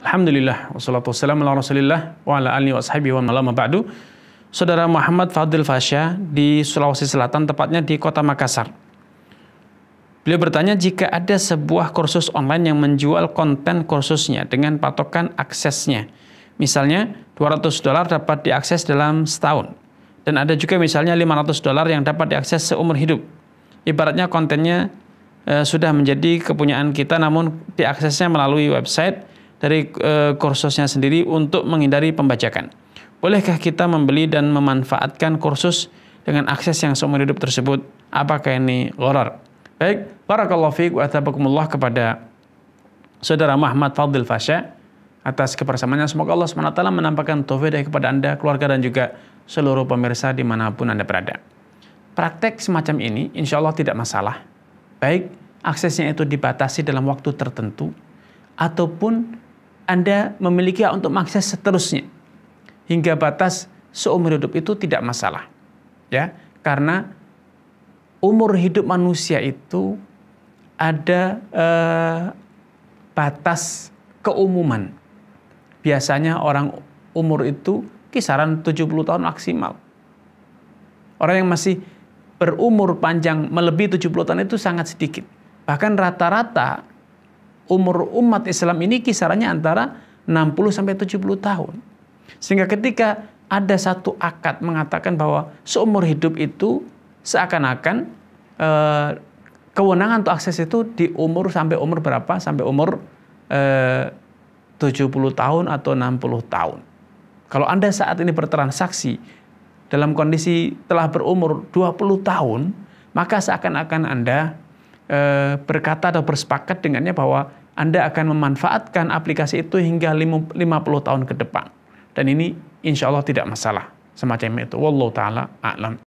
Alhamdulillah wassalatu wassalamu ala Rasulillah wa ala alihi washabihi wa ba'du. Saudara Muhammad Fadil Fasya di Sulawesi Selatan tepatnya di Kota Makassar. Beliau bertanya jika ada sebuah kursus online yang menjual konten kursusnya dengan patokan aksesnya. Misalnya 200 dolar dapat diakses dalam setahun. Dan ada juga misalnya 500 dolar yang dapat diakses seumur hidup. Ibaratnya kontennya e, sudah menjadi kepunyaan kita namun diaksesnya melalui website dari e, kursusnya sendiri untuk menghindari pembajakan. Bolehkah kita membeli dan memanfaatkan kursus dengan akses yang seumur hidup tersebut? Apakah ini gharar? Baik, barakallahu fiik wa atabakumullah kepada saudara Muhammad Fadil Fasya atas kebersamaannya. Semoga Allah SWT menampakkan taufik kepada Anda, keluarga dan juga seluruh pemirsa dimanapun Anda berada. Praktek semacam ini insya Allah tidak masalah. Baik aksesnya itu dibatasi dalam waktu tertentu, ataupun anda memiliki hak untuk mengakses seterusnya. Hingga batas seumur hidup itu tidak masalah. Ya, karena umur hidup manusia itu ada eh, batas keumuman. Biasanya orang umur itu kisaran 70 tahun maksimal. Orang yang masih berumur panjang melebihi 70 tahun itu sangat sedikit. Bahkan rata-rata umur umat Islam ini kisarannya antara 60 sampai 70 tahun. Sehingga ketika ada satu akad mengatakan bahwa seumur hidup itu seakan-akan e, kewenangan untuk akses itu di umur sampai umur berapa? Sampai umur e, eh, 70 tahun atau 60 tahun. Kalau Anda saat ini bertransaksi dalam kondisi telah berumur 20 tahun, maka seakan-akan Anda Eh, berkata atau bersepakat dengannya bahwa Anda akan memanfaatkan aplikasi itu hingga 50 tahun ke depan. Dan ini insya Allah tidak masalah semacam itu. Wallahu ta'ala a'lam.